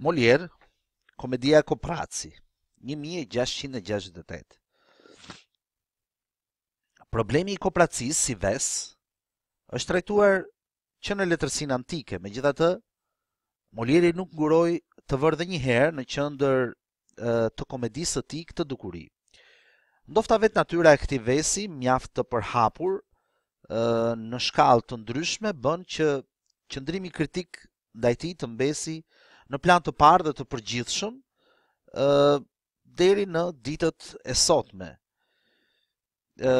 Molière, Komedia Kopraci, 1668. Problemi i kopracis si ves është trajtuar që në letërsin antike, me gjitha të, Molieri nuk nguroj të vërë dhe një herë në qëndër të komedisë të ti këtë dukuri. Ndofta vetë natyra e këti vesi, mjaft të përhapur, në shkallë të ndryshme, bën që qëndrimi kritik ndajti të mbesi, në plan të parë dhe të përgjithshëm ë deri në ditët e sotme. ë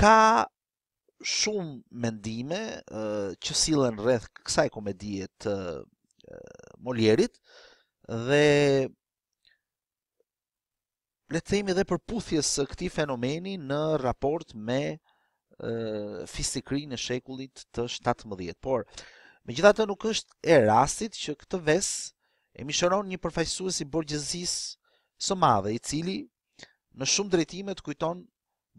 ka shumë mendime ë që sillen rreth kësaj komedie të Molierit dhe le të themi edhe përputhjes së këtij fenomeni në raport me ë fisikrinë e shekullit të 17. Por megjithatë nuk është e rastit që këtë vesë mishëron një përfaqësues i borgjezisë së madhe, i cili në shumë drejtime të kujton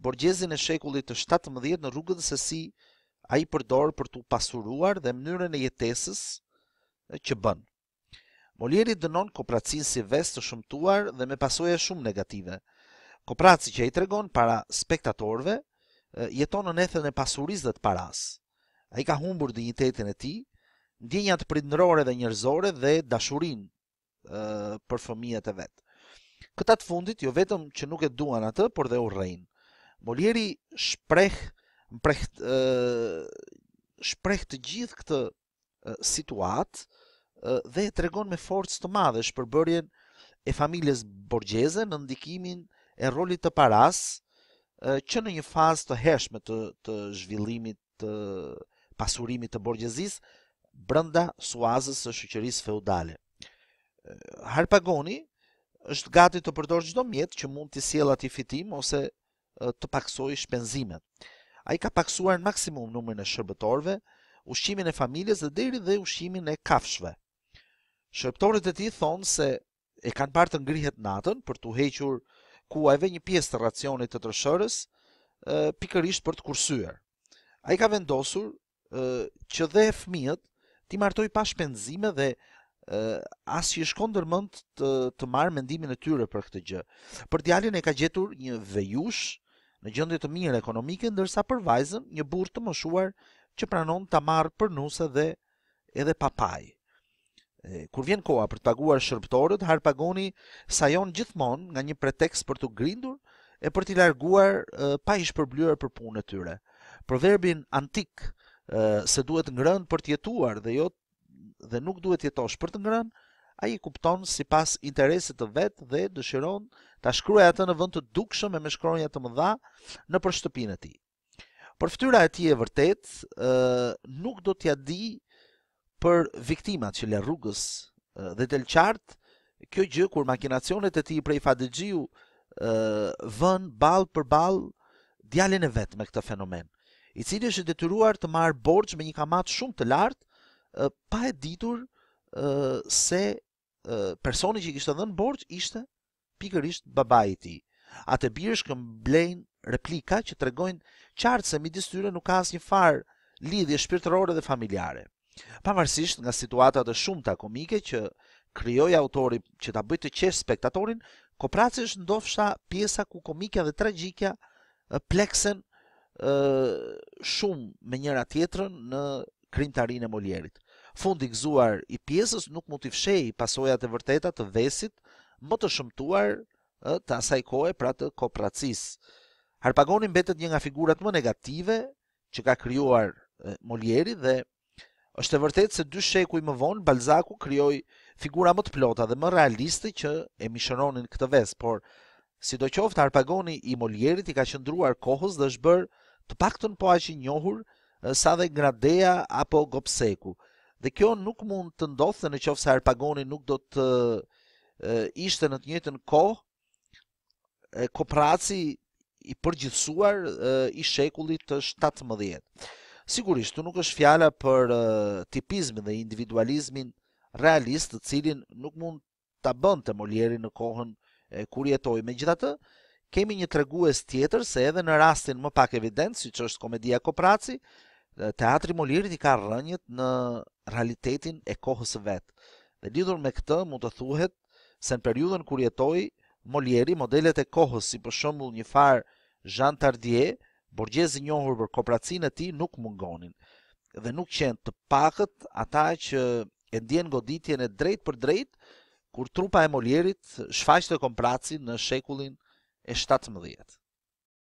borgjezin e shekullit të 17 në rrugën se si a i përdor për të pasuruar dhe mënyrën e jetesis që bën. Molieri dënon kopratësin si vest të shumtuar dhe me pasoja shumë negative. Kopratësi që i tregon para spektatorve jeton në nethën e pasuriz dhe të paras. A i ka humbur dignitetin e ti, ndjenjat prindërore dhe njerëzore dhe dashurinë për fëmijët e vet. Këta të fundit jo vetëm që nuk e duan atë, por dhe urrejnë. Molieri shpreh mpreh shpreh të gjithë këtë situat dhe e tregon me forcë të madhe shpërbërjen e familjes borgjeze në ndikimin e rolit të paras që në një fazë të hershme të të zhvillimit të pasurimit të borgjezisë brenda suazës së shoqërisë feudale. Eh, Harpagoni është gati të përdorë çdo mjet që mund të sjellë atë fitim ose eh, të paksojë shpenzimet. Ai ka paksuar në maksimum numrin e shërbëtorëve, ushqimin e familjes dhe deri dhe ushqimin e kafshëve. Shërbëtorët e tij thonë se e kanë partë ngrihet natën për të hequr kuajve një pjesë të racionit të tërshërës, eh, pikërisht për të kursyer. Ai ka vendosur që dhe fëmijët ti martoj pa shpenzime dhe uh, as që shkon dërmënd të, të marrë mendimin e tyre për këtë gjë. Për djallin e ka gjetur një vejush në gjëndet të mirë ekonomike, ndërsa për vajzën një burë të mëshuar që pranon të marrë për nusë dhe edhe papaj. Kur vjen koha për të paguar shërbëtorët, har pagoni sajon gjithmonë nga një pretekst për të grindur e për t'i larguar pa ish përblyer për punën e tyre. Proverbin antik se duhet ngrënë për të jetuar dhe jo dhe nuk duhet jetosh për të ngrënë, ai e kupton sipas interesit të vet dhe dëshiron ta shkruajë atë në vend të dukshëm e me shkronja të mëdha në për shtëpinë e tij. Për fytyra e tij e vërtet, ë nuk do t'ia di për viktimat që le rrugës dhe del qartë kjo gjë kur makinacionet e tij prej fadexhiu ë vën ball për ball djalin e vet me këtë fenomen. ë i cili është detyruar të marrë borxh me një kamat shumë të lartë pa e ditur se personi që i kishte dhënë borxh ishte pikërisht babai i tij. Atë birë shkëmblejn replika që tregojnë qartë se midis tyre nuk ka asnjë farë lidhje shpirtërore dhe familjare. Pavarësisht nga situata të shumta komike që krijoi autori që ta bëjë të qesh spektatorin, Kopraci është ndofsha pjesa ku komika dhe tragjikja pleksen shumë me njëra tjetrën në krimtarinë e Molierit. Fundi gëzuar i pjesës nuk mund t'i fshehë pasojat e vërteta të vesit më të shëmtuar të asaj kohe pra të kooperacis. Harpagoni mbetet një nga figurat më negative që ka krijuar Molieri dhe është e vërtetë se dy shekuj më vonë Balzaku krijoi figura më të plota dhe më realiste që e mishëronin këtë vesë, por Si do qoftë Arpagoni i Molierit i ka qëndruar kohës dhe është bërë të paktën po aq i njohur sa dhe Gradea apo Gopseku. Dhe kjo nuk mund të ndodhte në qoftë se Arpagoni nuk do të ishte në të njëjtën kohë e kopraci i përgjithsuar i shekullit të 17. Sigurisht, këtu nuk është fjala për tipizmin dhe individualizmin realist, të cilin nuk mund ta bënte Molieri në kohën kur jetoj. Megjithatë, kemi një tregues tjetër se edhe në rastin më pak evident, siç është komedia Kopraci, teatri Molirit i ka rënjët në realitetin e kohës së vet. Dhe lidhur me këtë mund të thuhet se në periudhën kur jetoi Molieri, modelet e kohës si për shembull një far Jean Tardier, borgjezi i njohur për kopracinë e tij nuk mungonin dhe nuk qenë të pakët ata që e ndjen goditjen e drejt për drejt kur trupa e Molierit shfaqte kompracin në shekullin e 17